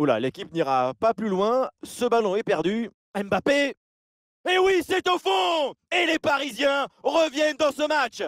Oula, oh l'équipe n'ira pas plus loin. Ce ballon est perdu. Mbappé. Et oui, c'est au fond Et les Parisiens reviennent dans ce match